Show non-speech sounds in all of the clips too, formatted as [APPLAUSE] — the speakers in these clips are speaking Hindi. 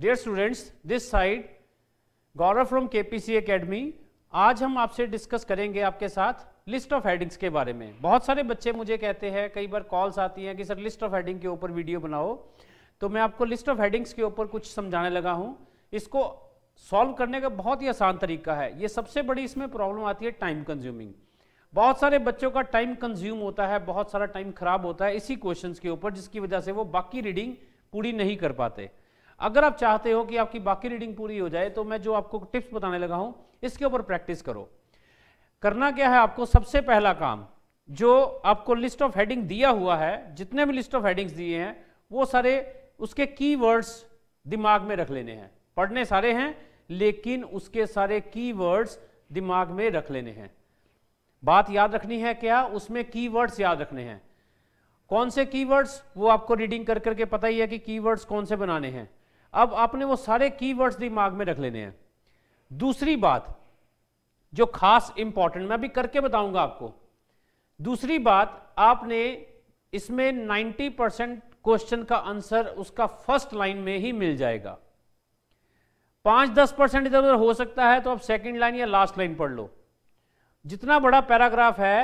Dear students this side Gaurav from KPC academy आज हम आपसे डिस्कस करेंगे आपके साथ लिस्ट ऑफ हेडिंग्स के बारे में बहुत सारे बच्चे मुझे कहते हैं कई बार कॉल्स आती हैं कि सर लिस्ट ऑफ हेडिंग के ऊपर वीडियो बनाओ तो मैं आपको लिस्ट ऑफ हेडिंग्स के ऊपर कुछ समझाने लगा हूँ इसको सॉल्व करने का बहुत ही आसान तरीका है ये सबसे बड़ी इसमें प्रॉब्लम आती है टाइम कंज्यूमिंग बहुत सारे बच्चों का टाइम कंज्यूम होता है बहुत सारा टाइम खराब होता है इसी क्वेश्चन के ऊपर जिसकी वजह से वो बाकी रीडिंग पूरी नहीं कर पाते अगर आप चाहते हो कि आपकी बाकी रीडिंग पूरी हो जाए तो मैं जो आपको टिप्स बताने लगा हूं इसके ऊपर प्रैक्टिस करो करना क्या है आपको सबसे पहला काम जो आपको लिस्ट ऑफ हेडिंग दिया हुआ है जितने भी लिस्ट ऑफ हेडिंग्स दिए हैं वो सारे उसके कीवर्ड्स दिमाग में रख लेने हैं पढ़ने सारे हैं लेकिन उसके सारे कीवर्ड्स दिमाग में रख लेने हैं बात याद रखनी है क्या उसमें कीवर्ड्स याद रखने हैं कौन से कीवर्ड्स वो आपको रीडिंग कर करके पता ही है कि कीवर्ड्स कौन से बनाने हैं अब आपने वो सारे कीवर्ड्स दिमाग में रख लेने हैं दूसरी बात जो खास इंपॉर्टेंट मैं अभी करके बताऊंगा आपको दूसरी बात आपने इसमें 90 परसेंट क्वेश्चन का आंसर उसका फर्स्ट लाइन में ही मिल जाएगा पांच दस परसेंट इधर उधर हो सकता है तो आप सेकंड लाइन या लास्ट लाइन पढ़ लो जितना बड़ा पैराग्राफ है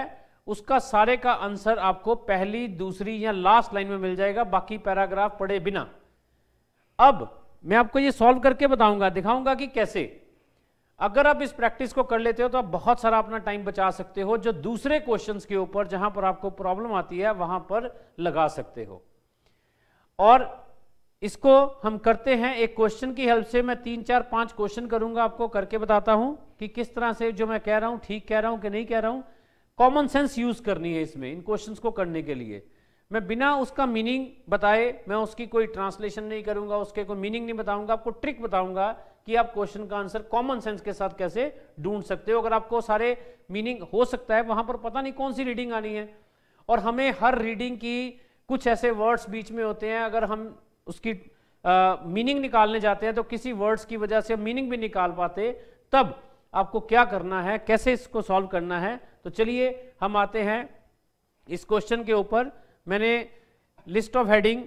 उसका सारे का आंसर आपको पहली दूसरी या लास्ट लाइन में मिल जाएगा बाकी पैराग्राफ पढ़े बिना अब मैं आपको ये सॉल्व करके बताऊंगा दिखाऊंगा कि कैसे अगर आप इस प्रैक्टिस को कर लेते हो तो आप बहुत सारा अपना टाइम बचा सकते हो जो दूसरे क्वेश्चन के ऊपर जहां पर आपको प्रॉब्लम आती है वहां पर लगा सकते हो और इसको हम करते हैं एक क्वेश्चन की हेल्प से मैं तीन चार पांच क्वेश्चन करूंगा आपको करके बताता हूं कि किस तरह से जो मैं कह रहा हूं ठीक कह रहा हूं कि नहीं कह रहा हूं कॉमन सेंस यूज करनी है इसमें इन क्वेश्चंस को करने के लिए मैं बिना उसका मीनिंग बताए मैं उसकी कोई ट्रांसलेशन नहीं करूंगा उसके कोई मीनिंग नहीं बताऊंगा आपको ट्रिक बताऊंगा कि आप क्वेश्चन का आंसर कॉमन सेंस के साथ कैसे ढूंढ सकते हो अगर आपको सारे मीनिंग हो सकता है वहां पर पता नहीं कौन सी रीडिंग आनी है और हमें हर रीडिंग की कुछ ऐसे वर्ड्स बीच में होते हैं अगर हम उसकी मीनिंग निकालने जाते हैं तो किसी वर्ड्स की वजह से मीनिंग भी निकाल पाते तब आपको क्या करना है कैसे इसको सॉल्व करना है तो चलिए हम आते हैं इस क्वेश्चन के ऊपर मैंने लिस्ट ऑफ हेडिंग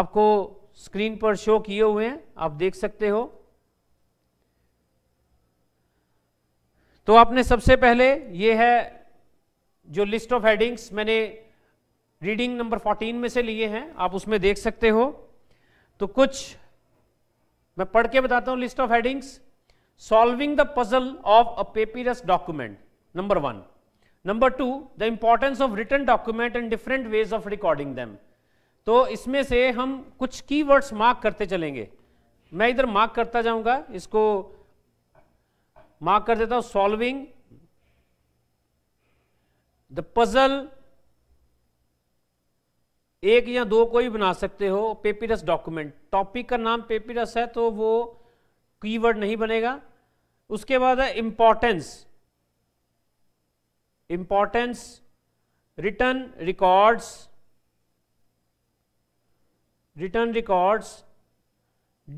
आपको स्क्रीन पर शो किए हुए हैं आप देख सकते हो तो आपने सबसे पहले ये है जो लिस्ट ऑफ हेडिंग्स मैंने रीडिंग नंबर 14 में से लिए हैं आप उसमें देख सकते हो तो कुछ मैं पढ़ के बताता हूं list of headings solving the puzzle of a papyrus document number one number two the importance of written document and different ways of recording them तो इसमें से हम कुछ वर्ड्स मार्क करते चलेंगे मैं इधर मार्क करता जाऊंगा इसको मार्क कर देता हूं सॉल्विंग द पजल एक या दो को ही बना सकते हो पेपीरस डॉक्यूमेंट टॉपिक का नाम पेपीरस है तो वो कीवर्ड नहीं बनेगा उसके बाद है importance importance written records written records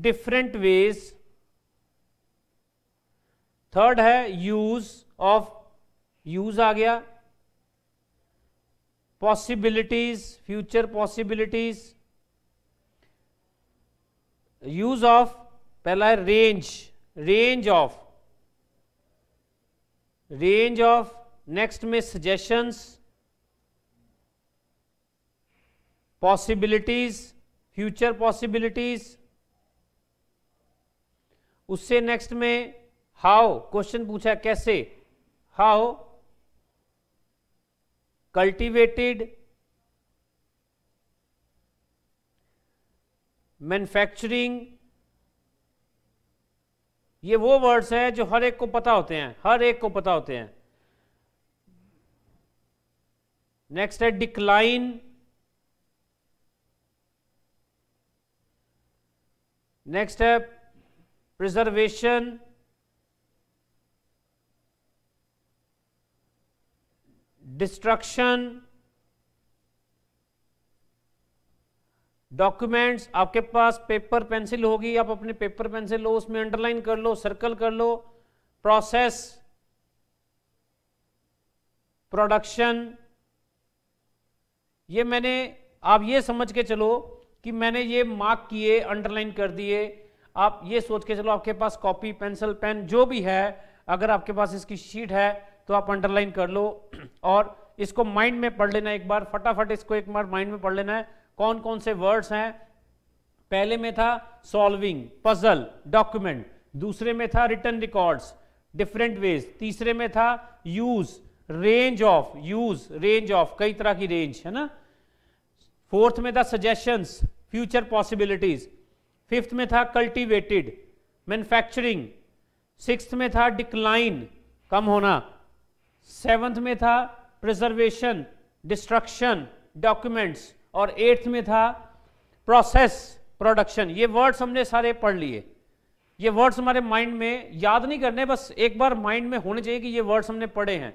different ways third है यूज ऑफ यूज आ गया possibilities future possibilities use of पहला है range range of range of next में suggestions possibilities future possibilities उससे नेक्स्ट में हाउ क्वेश्चन पूछा कैसे हाउ कल्टीवेटेड मैन्युफैक्चरिंग ये वो वर्ड्स हैं जो हर एक को पता होते हैं हर एक को पता होते हैं नेक्स्ट है डिक्लाइन नेक्स्ट है प्रिजर्वेशन डिस्ट्रक्शन डॉक्यूमेंट्स आपके पास पेपर पेंसिल होगी आप अपने पेपर पेंसिल लो उसमें अंडरलाइन कर लो सर्कल कर लो प्रोसेस प्रोडक्शन ये मैंने आप ये समझ के चलो कि मैंने ये मार्क किए अंडरलाइन कर दिए आप ये सोच के चलो आपके पास कॉपी पेंसिल पेन जो भी है अगर आपके पास इसकी शीट है तो आप अंडरलाइन कर लो [CLEARS THROAT] और इसको माइंड में पढ़ लेना एक बार फटाफट इसको एक बार माइंड में पढ़ लेना है कौन कौन से वर्ड्स हैं पहले में था सॉल्विंग पजल डॉक्यूमेंट दूसरे में था रिटर्न रिकॉर्ड्स डिफरेंट वेज तीसरे में था use range of use range of कई तरह की रेंज है ना फोर्थ में था सजेशन फ्यूचर पॉसिबिलिटीज फिफ्थ में था कल्टिवेटेड मैन्युफैक्चरिंग सिक्स में था डिक्लाइन कम होना सेवंथ में था प्रिजर्वेशन डिस्ट्रक्शन डॉक्यूमेंट्स और एट्थ में था प्रोसेस प्रोडक्शन ये वर्ड्स हमने सारे पढ़ लिए ये वर्ड्स हमारे माइंड में याद नहीं करने बस एक बार माइंड में होने चाहिए कि ये वर्ड्स हमने पढ़े हैं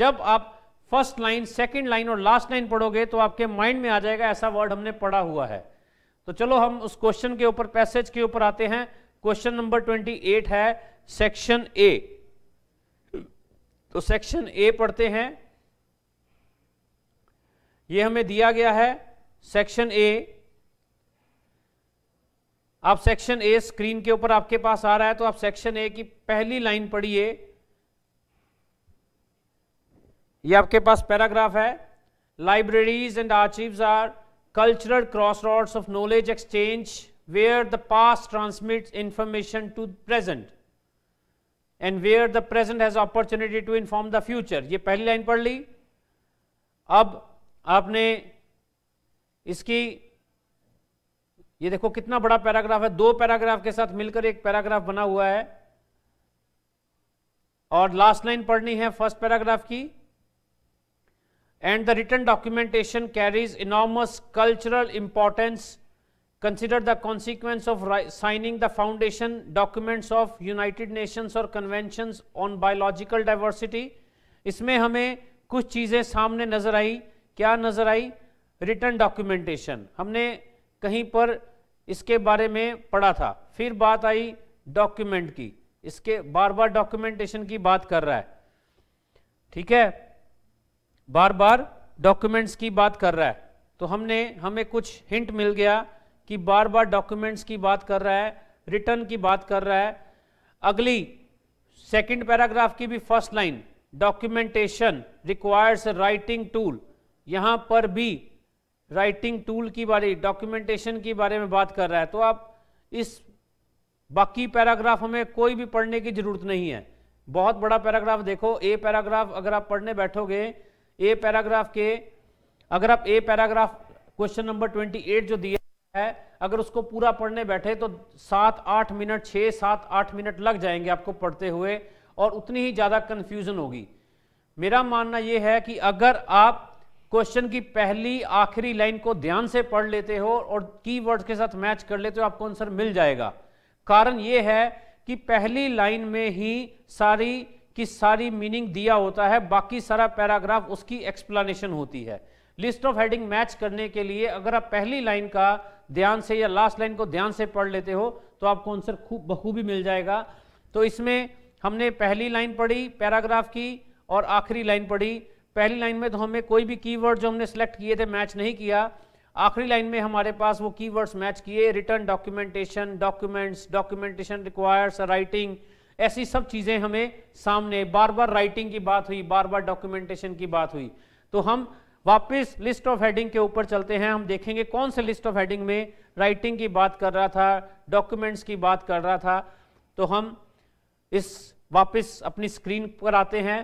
जब आप फर्स्ट लाइन सेकंड लाइन और लास्ट लाइन पढ़ोगे तो आपके माइंड में आ जाएगा ऐसा वर्ड हमने पढ़ा हुआ है तो चलो हम उस क्वेश्चन के ऊपर पैसेज के ऊपर आते हैं क्वेश्चन नंबर ट्वेंटी है सेक्शन ए तो सेक्शन ए पढ़ते हैं यह हमें दिया गया है सेक्शन ए आप सेक्शन ए स्क्रीन के ऊपर आपके पास आ रहा है तो आप सेक्शन ए की पहली लाइन पढ़िए ये आपके पास पैराग्राफ है libraries and archives are cultural crossroads of knowledge exchange where the past transmit information to present and where the present has opportunity to inform the future ये पहली लाइन पढ़ ली अब आपने इसकी ये देखो कितना बड़ा पैराग्राफ है दो पैराग्राफ के साथ मिलकर एक पैराग्राफ बना हुआ है और लास्ट लाइन पढ़नी है फर्स्ट पैराग्राफ की and the written documentation carries enormous cultural importance consider the consequence of signing the foundation documents of united nations or conventions on biological diversity इसमें हमें कुछ चीज़ें सामने नज़र आई क्या नज़र आई रिटर्न डॉक्यूमेंटेशन हमने कहीं पर इसके बारे में पढ़ा था फिर बात आई डॉक्यूमेंट की इसके बार बार डॉक्यूमेंटेशन की बात कर रहा है ठीक है बार बार डॉक्यूमेंट्स की बात कर रहा है तो हमने हमें कुछ हिंट मिल गया कि बार बार डॉक्यूमेंट्स की बात कर रहा है रिटर्न की बात कर रहा है अगली सेकंड पैराग्राफ की भी first line documentation requires writing tool यहां पर भी राइटिंग टूल की बारे डॉक्यूमेंटेशन के बारे में बात कर रहा है तो आप इस बाकी पैराग्राफ हमें कोई भी पढ़ने की जरूरत नहीं है बहुत बड़ा पैराग्राफ देखो ए पैराग्राफ अगर आप पढ़ने बैठोगे ए पैराग्राफ के अगर आप A paragraph question number twenty eight जो दिया है अगर उसको पूरा पढ़ने बैठे तो सात आठ मिनट छः सात आठ मिनट लग जाएंगे आपको पढ़ते हुए और उतनी ही ज़्यादा कन्फ्यूज़न होगी मेरा मानना ये है कि अगर आप क्वेश्चन की पहली आखिरी लाइन को ध्यान से पढ़ लेते हो और कीवर्ड्स के साथ मैच कर लेते हो आपको आंसर मिल जाएगा कारण ये है कि पहली लाइन में ही सारी की सारी मीनिंग दिया होता है बाकी सारा पैराग्राफ उसकी एक्सप्लानेशन होती है लिस्ट ऑफ हेडिंग मैच करने के लिए अगर आप पहली लाइन का ध्यान से या लास्ट लाइन को ध्यान से पढ़ लेते हो तो आपको आंसर खूब बखूबी मिल जाएगा तो इसमें हमने पहली लाइन पढ़ी पैराग्राफ की और आखिरी लाइन पढ़ी पहली लाइन में तो हमें कोई भी कीवर्ड जो हमने सेलेक्ट किए थे मैच नहीं किया आखिरी लाइन में हमारे पास वो कीवर्ड्स मैच किए written documentation documents documentation requires writing ऐसी सब चीज़ें हमें सामने बार बार राइटिंग की बात हुई बार बार डॉक्यूमेंटेशन की बात हुई तो हम वापस लिस्ट ऑफ हेडिंग के ऊपर चलते हैं हम देखेंगे कौन से लिस्ट ऑफ हेडिंग में राइटिंग की बात कर रहा था डॉक्यूमेंट्स की बात कर रहा था तो हम इस वापस अपनी स्क्रीन पर आते हैं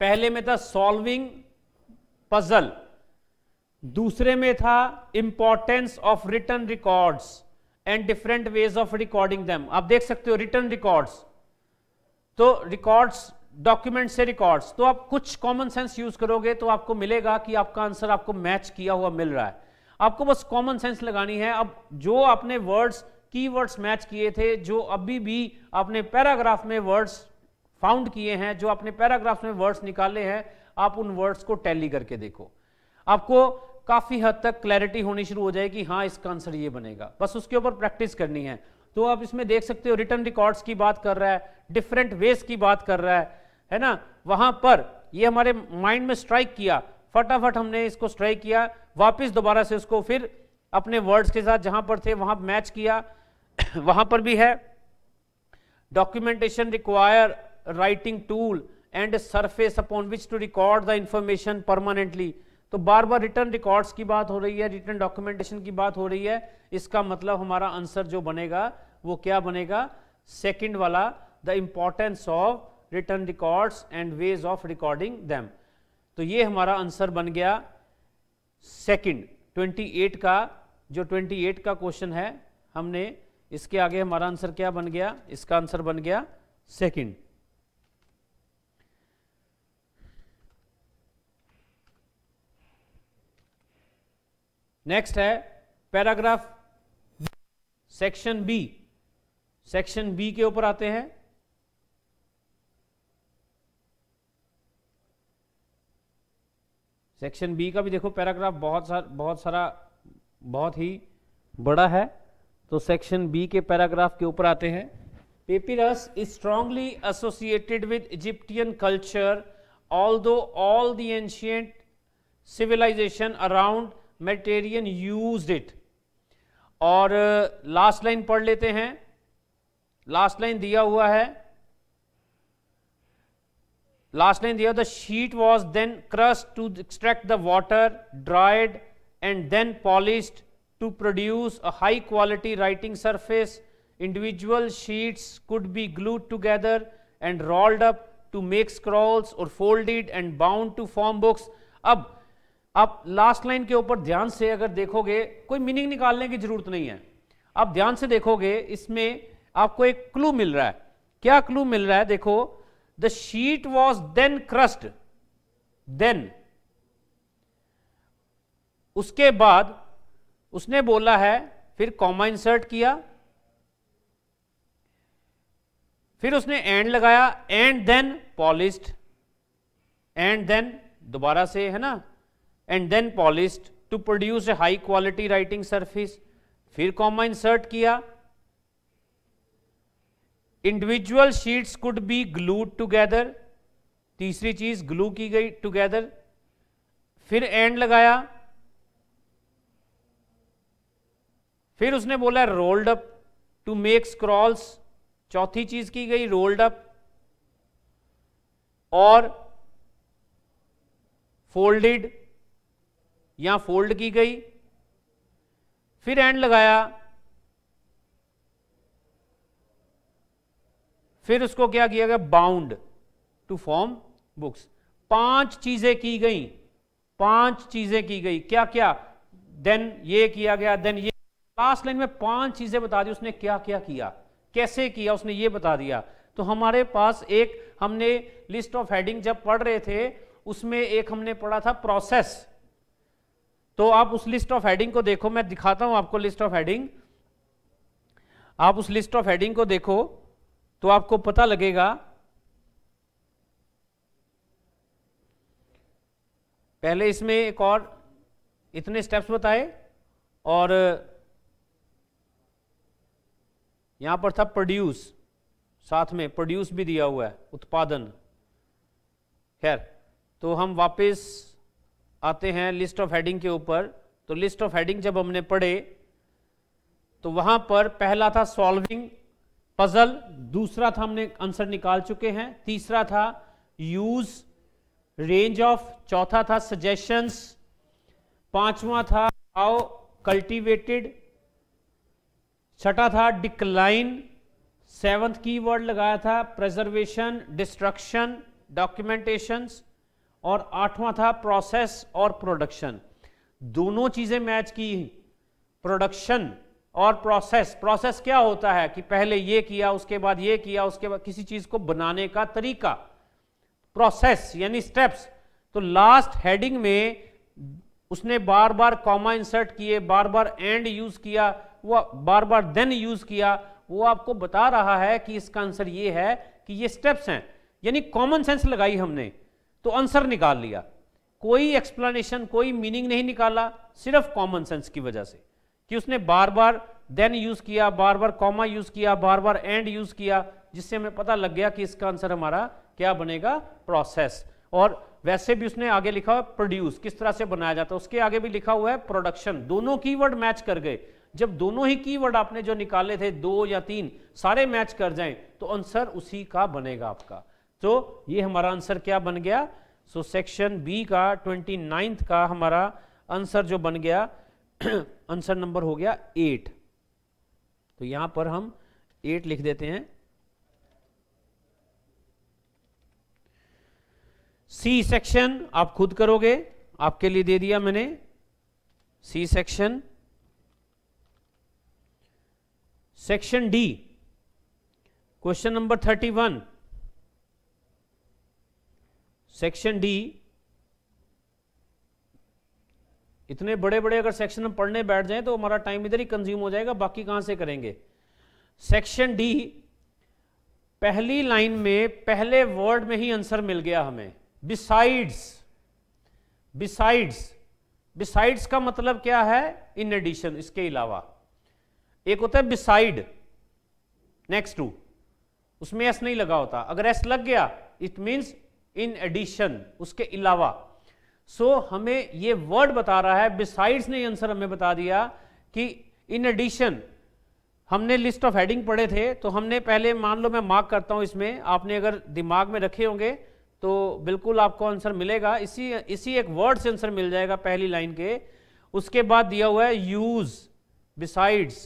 पहले में था सॉल्विंग पजल दूसरे में था importance of written records and different ways of recording them आप देख सकते हो रिटर्न रिकॉर्ड्स तो रिकॉर्ड्स डॉक्यूमेंट से रिकॉर्ड्स तो आप कुछ कॉमन सेंस यूज करोगे तो आपको मिलेगा कि आपका आंसर आपको मैच किया हुआ मिल रहा है आपको बस कॉमन सेंस लगानी है अब जो आपने वर्ड्स की वर्ड्स मैच किए थे जो अभी भी आपने पैराग्राफ में वर्ड्स फाउंड किए हैं जो आपने पैराग्राफ में वर्ड्स निकाले हैं आप उन वर्ड्स को टैली करके देखो आपको काफी हद तक क्लैरिटी होनी शुरू हो जाएगी हाँ इसका आंसर ये बनेगा बस उसके ऊपर प्रैक्टिस करनी है तो आप इसमें देख सकते हो रिटर्न रिकॉर्ड्स की बात कर रहा है डिफरेंट वेज की बात कर रहा है है ना वहां पर ये हमारे माइंड में स्ट्राइक किया फटाफट हमने इसको स्ट्राइक किया वापस दोबारा से उसको फिर अपने वर्ड्स के साथ जहां पर थे वहां मैच किया [COUGHS] वहां पर भी है documentation require writing tool and surface upon which to record the information permanently तो बार बार रिटर्न रिकॉर्ड्स की बात हो रही है रिटर्न डॉक्यूमेंटेशन की बात हो रही है इसका मतलब हमारा आंसर जो बनेगा वो क्या बनेगा सेकेंड वाला the importance of written records and ways of recording them तो ये हमारा आंसर बन गया सेकंड 28 का जो 28 का क्वेश्चन है हमने इसके आगे हमारा आंसर क्या बन गया इसका आंसर बन गया सेकंड नेक्स्ट है paragraph section B section B के ऊपर आते हैं सेक्शन बी का भी देखो पैराग्राफ बहुत सारा बहुत सारा बहुत ही बड़ा है तो सेक्शन बी के पैराग्राफ के ऊपर आते हैं papyrus is strongly associated with Egyptian culture although all the ancient civilisation around Mediterranean use it और लास्ट uh, लाइन पढ़ लेते हैं लास्ट लाइन दिया हुआ है last line here the sheet was then crushed to extract the water dried and then polished to produce a high quality writing surface individual sheets could be glued together and rolled up to make scrolls or folded and bound to form books अब आप लास्ट लाइन के ऊपर ध्यान से अगर देखोगे कोई मीनिंग निकालने की जरूरत नहीं है आप ध्यान से देखोगे इसमें आपको एक क्लू मिल रहा है क्या क्लू मिल रहा है देखो The sheet was then crushed. Then उसके बाद उसने बोला है फिर कॉमा इंसर्ट किया फिर उसने एंड लगाया and then polished and then दोबारा से है ना and then polished to produce a high quality writing surface फिर कॉमा इंसर्ट किया individual sheets could be glued together तीसरी चीज ग्लू की गई टुगेदर फिर एंड लगाया फिर उसने बोला rolled up to make scrolls चौथी चीज की गई रोल्ड अप और फोल्डेड या फोल्ड की गई फिर एंड लगाया फिर उसको क्या किया गया बाउंड टू फॉर्म बुक्स पांच चीजें की गई पांच चीजें की गई क्या क्या देन ये किया गया देन ये लास्ट लाइन में पांच चीजें बता दी उसने क्या क्या किया कैसे किया उसने ये बता दिया तो हमारे पास एक हमने लिस्ट ऑफ हेडिंग जब पढ़ रहे थे उसमें एक हमने पढ़ा था प्रोसेस तो आप उस लिस्ट ऑफ हेडिंग को देखो मैं दिखाता हूं आपको लिस्ट ऑफ हेडिंग आप उस लिस्ट ऑफ हेडिंग को देखो तो आपको पता लगेगा पहले इसमें एक और इतने स्टेप्स बताए और यहां पर था प्रोड्यूस साथ में प्रोड्यूस भी दिया हुआ है उत्पादन खैर तो हम वापस आते हैं लिस्ट ऑफ हेडिंग के ऊपर तो लिस्ट ऑफ हेडिंग जब हमने पढ़े तो वहां पर पहला था सॉल्विंग पजल दूसरा था हमने आंसर निकाल चुके हैं तीसरा था यूज रेंज ऑफ चौथा था सजेशंस पांचवा था हाउ कल्टीवेटेड छठा था डिक्लाइन सेवंथ की वर्ड लगाया था प्रेजर्वेशन डिस्ट्रक्शन डॉक्यूमेंटेशन और आठवां था प्रोसेस और प्रोडक्शन दोनों चीजें मैच की प्रोडक्शन और प्रोसेस प्रोसेस क्या होता है कि पहले ये किया उसके बाद ये किया उसके बाद किसी चीज को बनाने का तरीका प्रोसेस यानी स्टेप्स तो लास्ट हेडिंग में उसने बार बार कॉमा इंसर्ट किए बार बार एंड यूज किया वो बार बार देन यूज किया वो आपको बता रहा है कि इसका आंसर ये है कि ये स्टेप्स हैं यानी कॉमन सेंस लगाई हमने तो आंसर निकाल लिया कोई एक्सप्लेनेशन कोई मीनिंग नहीं निकाला सिर्फ कॉमन सेंस की वजह से कि उसने बार बार देन यूज किया बार बार कॉमा यूज किया बार बार एंड यूज किया जिससे हमें पता लग गया कि इसका आंसर हमारा क्या बनेगा प्रोसेस और वैसे भी उसने आगे लिखा हुआ प्रोड्यूस किस तरह से बनाया जाता है उसके आगे भी लिखा हुआ है प्रोडक्शन दोनों कीवर्ड मैच कर गए जब दोनों ही कीवर्ड आपने जो निकाले थे दो या तीन सारे मैच कर जाएं तो आंसर उसी का बनेगा आपका तो ये हमारा आंसर क्या बन गया सो सेक्शन बी का ट्वेंटी का हमारा आंसर जो बन गया [CLEARS THROAT] आंसर नंबर हो गया एट तो यहां पर हम एट लिख देते हैं सी सेक्शन आप खुद करोगे आपके लिए दे दिया मैंने C section section D question number thirty one section D इतने बड़े बड़े अगर सेक्शन हम पढ़ने बैठ जाएं तो हमारा टाइम इधर ही कंज्यूम हो जाएगा बाकी कहां से करेंगे सेक्शन डी पहली लाइन में पहले वर्ड में ही आंसर मिल गया हमें बिसाइड्स बिसाइड्स बिसाइड्स का मतलब क्या है इन एडिशन इसके अलावा एक होता है बिसाइड नेक्स्ट टू उसमें एस नहीं लगा होता अगर एस लग गया इट मीन्स इन एडिशन उसके अलावा सो so, हमें ये वर्ड बता रहा है बिसाइड्स ने आंसर हमें बता दिया कि इन एडिशन हमने लिस्ट ऑफ हेडिंग पढ़े थे तो हमने पहले मान लो मैं मार्क करता हूँ इसमें आपने अगर दिमाग में रखे होंगे तो बिल्कुल आपको आंसर मिलेगा इसी इसी एक वर्ड से आंसर मिल जाएगा पहली लाइन के उसके बाद दिया हुआ है यूज बिसाइड्स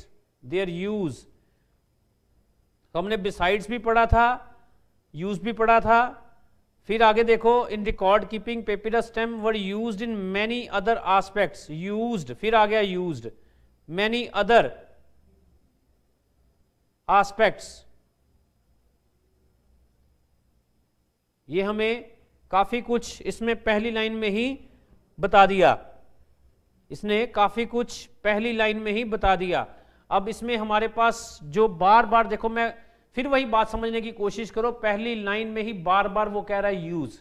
देयर यूज तो हमने बिसाइड्स भी पढ़ा था यूज भी पढ़ा था फिर आगे देखो in record keeping papyrus stem were used in many other aspect used फिर आ गया यूज्ड मैनी अदर आस्पेक्ट्स ये हमें काफी कुछ इसमें पहली लाइन में ही बता दिया इसने काफी कुछ पहली लाइन में ही बता दिया अब इसमें हमारे पास जो बार बार देखो मैं फिर वही बात समझने की कोशिश करो पहली लाइन में ही बार बार वो कह रहा है यूज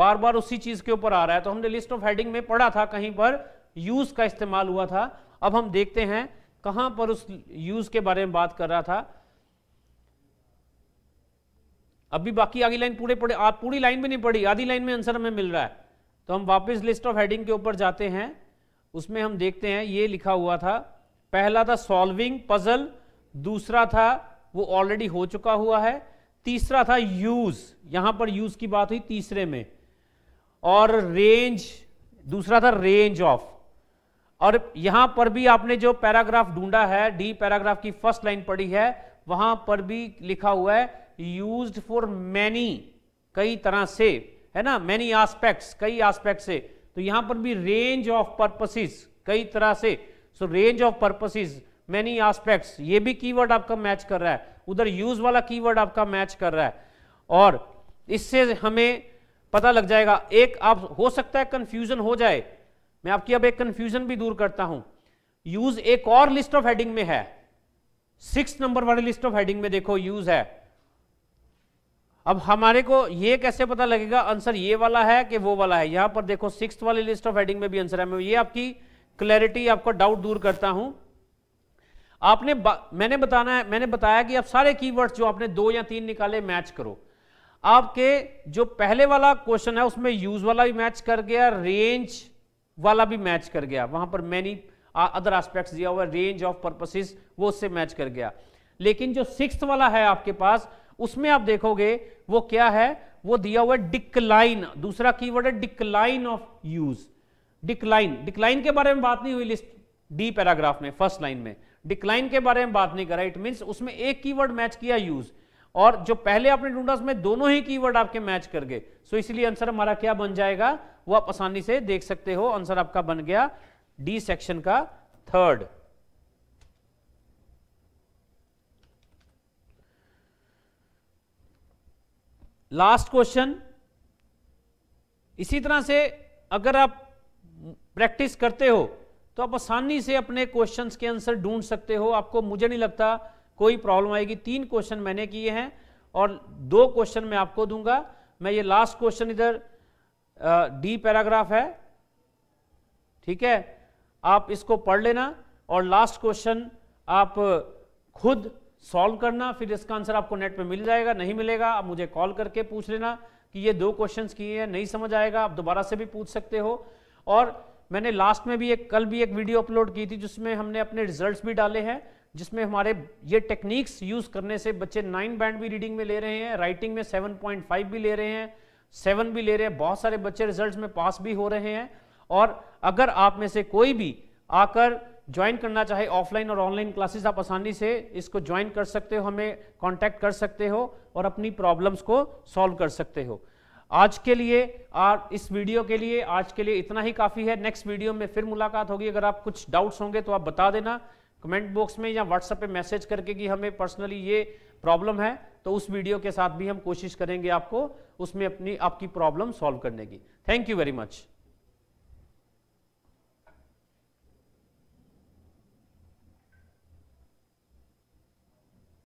बार बार उसी चीज के ऊपर आ रहा है तो हमने लिस्ट ऑफ हेडिंग में पढ़ा था कहीं पर यूज का इस्तेमाल हुआ था अब हम देखते हैं कहां पर उस यूज के बारे में बात कर रहा था अभी बाकी आगे लाइन पूरे पढ़े आप पूरी लाइन भी नहीं पढ़ी आधी लाइन में आंसर हमें मिल रहा है तो हम वापस लिस्ट ऑफ हेडिंग के ऊपर जाते हैं उसमें हम देखते हैं ये लिखा हुआ था पहला था सॉल्विंग पजल दूसरा था वो ऑलरेडी हो चुका हुआ है तीसरा था यूज यहां पर यूज की बात हुई तीसरे में और रेंज दूसरा था रेंज ऑफ और यहां पर भी आपने जो पैराग्राफ ढूंढा है डी पैराग्राफ की फर्स्ट लाइन पढ़ी है वहां पर भी लिखा हुआ है यूज फॉर मैनी कई तरह से है ना मैनी आस्पेक्ट कई आस्पेक्ट से तो यहां पर भी रेंज ऑफ पर्पसेस कई तरह से so range of purposes many aspects ये भी कीवर्ड आपका मैच कर रहा है उधर यूज वाला कीवर्ड आपका मैच कर रहा है और इससे हमें पता लग जाएगा एक आप हो सकता है कंफ्यूजन हो जाए मैं आपकी अब एक कंफ्यूजन भी दूर करता हूं यूज एक और लिस्ट ऑफ हेडिंग में है सिक्स नंबर वाली लिस्ट ऑफ हेडिंग में देखो यूज है अब हमारे को ये कैसे पता लगेगा आंसर ये वाला है कि वो वाला है यहां पर देखो सिक्स वाली लिस्ट ऑफ हेडिंग में भी आंसर है मैं ये आपकी क्लैरिटी आपका डाउट दूर करता हूं आपने मैंने बताना है मैंने बताया कि आप सारे कीवर्ड्स जो आपने दो या तीन निकाले मैच करो आपके जो पहले वाला क्वेश्चन है उसमें यूज वाला भी मैच कर गया रेंज वाला भी मैच कर गया वहां पर मैनी अदर एस्पेक्ट दिया हुआ रेंज ऑफ पर्पसेस वो उससे मैच कर गया लेकिन जो सिक्स वाला है आपके पास उसमें आप देखोगे वो क्या है वो दिया हुआ है डिक्लाइन दूसरा कीवर्ड है decline of use decline decline के बारे में बात नहीं हुई लिस्ट डी पैराग्राफ में फर्स्ट लाइन में डिक्लाइन के बारे में बात नहीं करा इट मीन उसमें एक कीवर्ड मैच किया यूज और जो पहले आपने ढूंढा उसमें दोनों ही कीवर्ड आपके मैच कर गए सो इसलिए आंसर हमारा क्या बन जाएगा वो आप आसानी से देख सकते हो आंसर आपका बन गया डी सेक्शन का थर्ड लास्ट क्वेश्चन इसी तरह से अगर आप प्रैक्टिस करते हो तो आप आसानी से अपने क्वेश्चन के आंसर ढूंढ सकते हो आपको मुझे नहीं लगता कोई प्रॉब्लम आएगी तीन क्वेश्चन मैंने किए हैं और दो क्वेश्चन मैं आपको दूंगा मैं ये लास्ट क्वेश्चन इधर डी पैराग्राफ है ठीक है आप इसको पढ़ लेना और लास्ट क्वेश्चन आप खुद सॉल्व करना फिर इसका आंसर आपको नेट पे मिल जाएगा नहीं मिलेगा आप मुझे कॉल करके पूछ लेना कि ये दो क्वेश्चंस किए हैं नहीं समझ आएगा आप दोबारा से भी पूछ सकते हो और मैंने लास्ट में भी एक कल भी एक वीडियो अपलोड की थी जिसमें हमने अपने रिजल्ट्स भी डाले हैं जिसमें हमारे ये टेक्निक्स यूज करने से बच्चे नाइन बैंड भी रीडिंग में ले रहे हैं राइटिंग में सेवन पॉइंट फाइव भी ले रहे हैं सेवन भी ले रहे हैं बहुत सारे बच्चे रिजल्ट में पास भी हो रहे हैं और अगर आप में से कोई भी आकर ज्वाइन करना चाहे ऑफलाइन और ऑनलाइन क्लासेस आप आसानी से इसको ज्वाइन कर सकते हो हमें कॉन्टेक्ट कर सकते हो और अपनी प्रॉब्लम्स को सॉल्व कर सकते हो आज के लिए और इस वीडियो के लिए आज के लिए इतना ही काफ़ी है नेक्स्ट वीडियो में फिर मुलाकात होगी अगर आप कुछ डाउट्स होंगे तो आप बता देना कमेंट बॉक्स में या व्हाट्सएप पे मैसेज करके कि हमें पर्सनली ये प्रॉब्लम है तो उस वीडियो के साथ भी हम कोशिश करेंगे आपको उसमें अपनी आपकी प्रॉब्लम सॉल्व करने की थैंक यू वेरी मच